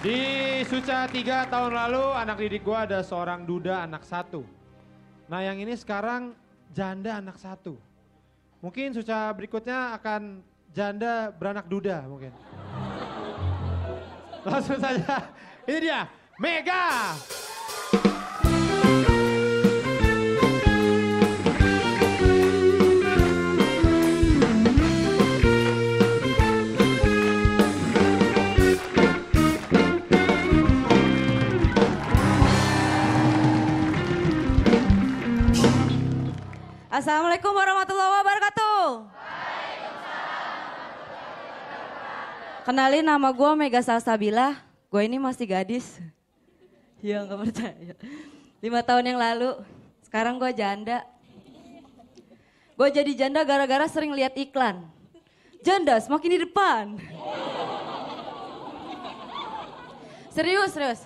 Di Suca tiga tahun lalu anak didik gue ada seorang duda anak satu. Nah yang ini sekarang janda anak satu. Mungkin Suca berikutnya akan janda beranak duda mungkin. Langsung saja. Ini dia, Mega. Assalamualaikum warahmatullahi wabarakatuh. Kenalin nama gue Mega Salsabila. Gue ini masih gadis. Iya nggak percaya. Lima tahun yang lalu, sekarang gue janda. Gue jadi janda gara-gara sering lihat iklan. Janda semakin di depan. Serius, serius.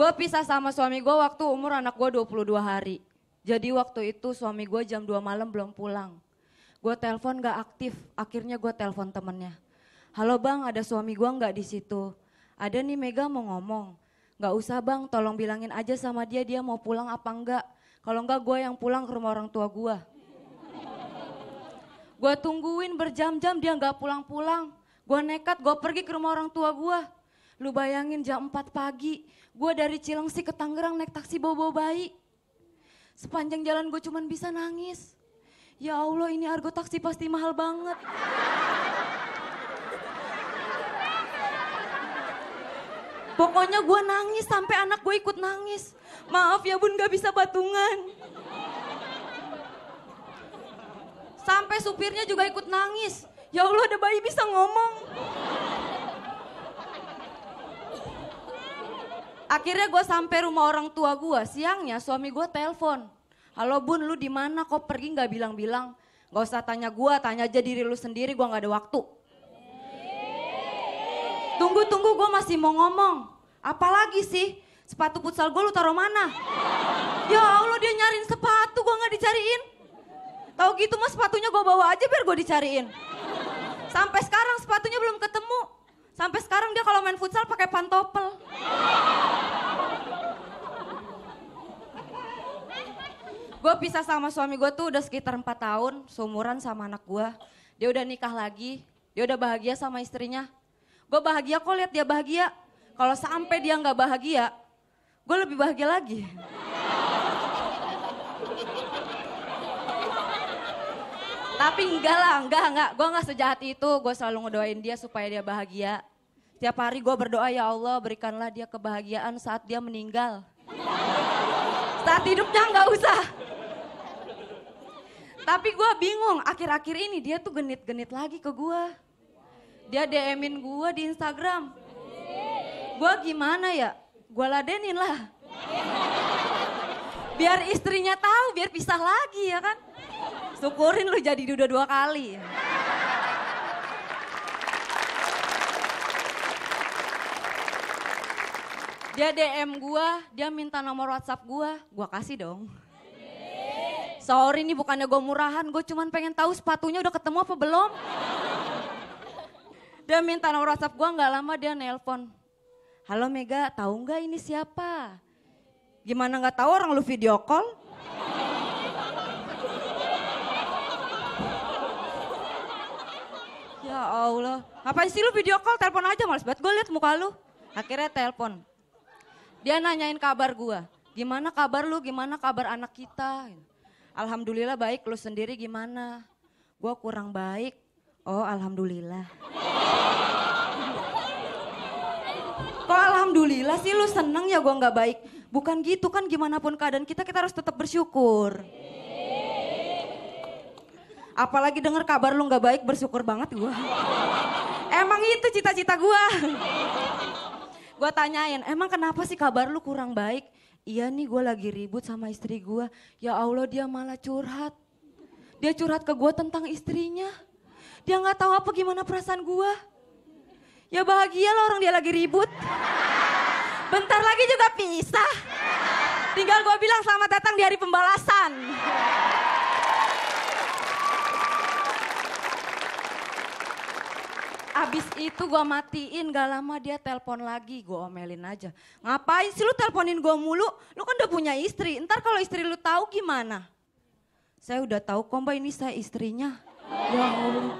Gue pisah sama suami gue waktu umur anak gue 22 hari. Jadi waktu itu suami gue jam 2 malam belum pulang. Gue telepon gak aktif, akhirnya gue telepon temennya. Halo bang, ada suami gue gak di situ. Ada nih Mega mau ngomong. Gak usah bang, tolong bilangin aja sama dia dia mau pulang apa enggak. Kalau enggak gue yang pulang ke rumah orang tua gue. Gue tungguin berjam-jam dia gak pulang-pulang. Gue nekat, gue pergi ke rumah orang tua gue. Lu bayangin jam 4 pagi, gue dari Cilengsi ke Tangerang naik taksi bawa-bawa bayi. Sepanjang jalan gue cuman bisa nangis. Ya Allah ini argo taksi pasti mahal banget. Pokoknya gue nangis sampai anak gue ikut nangis. Maaf ya bun gak bisa batungan. Sampai supirnya juga ikut nangis. Ya Allah ada bayi bisa ngomong. Akhirnya gue sampai rumah orang tua gue, siangnya suami gue telepon. Halo bun, lu di mana kok pergi nggak bilang-bilang? Gak usah tanya gue, tanya aja diri lu sendiri, gue nggak ada waktu. Tunggu-tunggu gue masih mau ngomong. Apalagi sih, sepatu futsal gue lu taruh mana? Ya Allah dia nyariin sepatu, gue nggak dicariin. Tahu gitu mah sepatunya gue bawa aja biar gue dicariin. Sampai sekarang sepatunya belum ketemu. Sampai sekarang dia kalau main futsal pakai pantopel. gue pisah sama suami gue tuh udah sekitar 4 tahun, seumuran sama anak gue. Dia udah nikah lagi, dia udah bahagia sama istrinya. Gue bahagia kok lihat dia bahagia. Kalau sampai dia nggak bahagia, gue lebih bahagia lagi. Tapi enggak lah, enggak, enggak. Gue enggak sejahat itu. Gue selalu ngedoain dia supaya dia bahagia. Tiap hari gue berdoa, ya Allah berikanlah dia kebahagiaan saat dia meninggal. Saat hidupnya enggak usah. Tapi gue bingung, akhir-akhir ini dia tuh genit-genit lagi ke gue. Dia DM-in gue di Instagram. Gue gimana ya? Gue ladenin lah. Biar istrinya tahu, biar pisah lagi ya kan. Syukurin lu jadi duda dua kali. Dia DM gua, dia minta nomor WhatsApp gua, gua kasih dong. Sorry ini bukannya gue murahan, gue cuman pengen tahu sepatunya udah ketemu apa belum. Dia minta nomor WhatsApp gue nggak lama dia nelpon. Halo Mega, tahu nggak ini siapa? Gimana nggak tahu orang lu video call? Allah. apa sih lu video call? Telepon aja males banget. Gue liat muka lu. Akhirnya telepon. Dia nanyain kabar gue. Gimana kabar lu? Gimana kabar anak kita? Alhamdulillah baik. Lu sendiri gimana? Gue kurang baik. Oh alhamdulillah. Kok alhamdulillah sih lu seneng ya gue gak baik? Bukan gitu kan gimana pun keadaan kita kita harus tetap bersyukur. Apalagi denger kabar lu gak baik, bersyukur banget gue. Emang itu cita-cita gue. Gue tanyain, emang kenapa sih kabar lu kurang baik? Iya nih gue lagi ribut sama istri gue. Ya Allah dia malah curhat. Dia curhat ke gue tentang istrinya. Dia gak tahu apa gimana perasaan gue. Ya bahagia loh orang dia lagi ribut. Bentar lagi juga pisah. Tinggal gue bilang selamat datang di hari pembalasan. Abis itu gue matiin, gak lama dia telpon lagi, gue omelin aja. Ngapain sih lu telponin gue mulu? Lu kan udah punya istri, ntar kalau istri lu tahu gimana? Saya udah tahu komba ini saya istrinya. Ya Allah,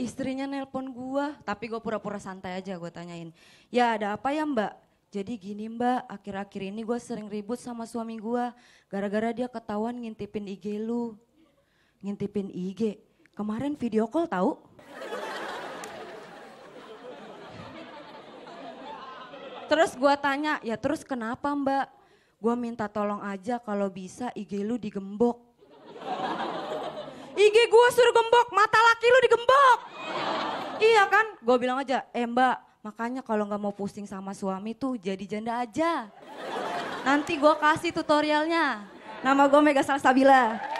istrinya nelpon gue. Tapi gue pura-pura santai aja gue tanyain. Ya ada apa ya mbak? Jadi gini mbak, akhir-akhir ini gue sering ribut sama suami gue. Gara-gara dia ketahuan ngintipin IG lu. Ngintipin IG? Kemarin video call tahu? Terus gue tanya, ya terus kenapa mbak? Gue minta tolong aja kalau bisa IG lu digembok. IG gue suruh gembok, mata laki lu digembok. iya kan? Gue bilang aja, eh mbak makanya kalau nggak mau pusing sama suami tuh jadi janda aja. Nanti gue kasih tutorialnya. Nama gue Mega Salsabila.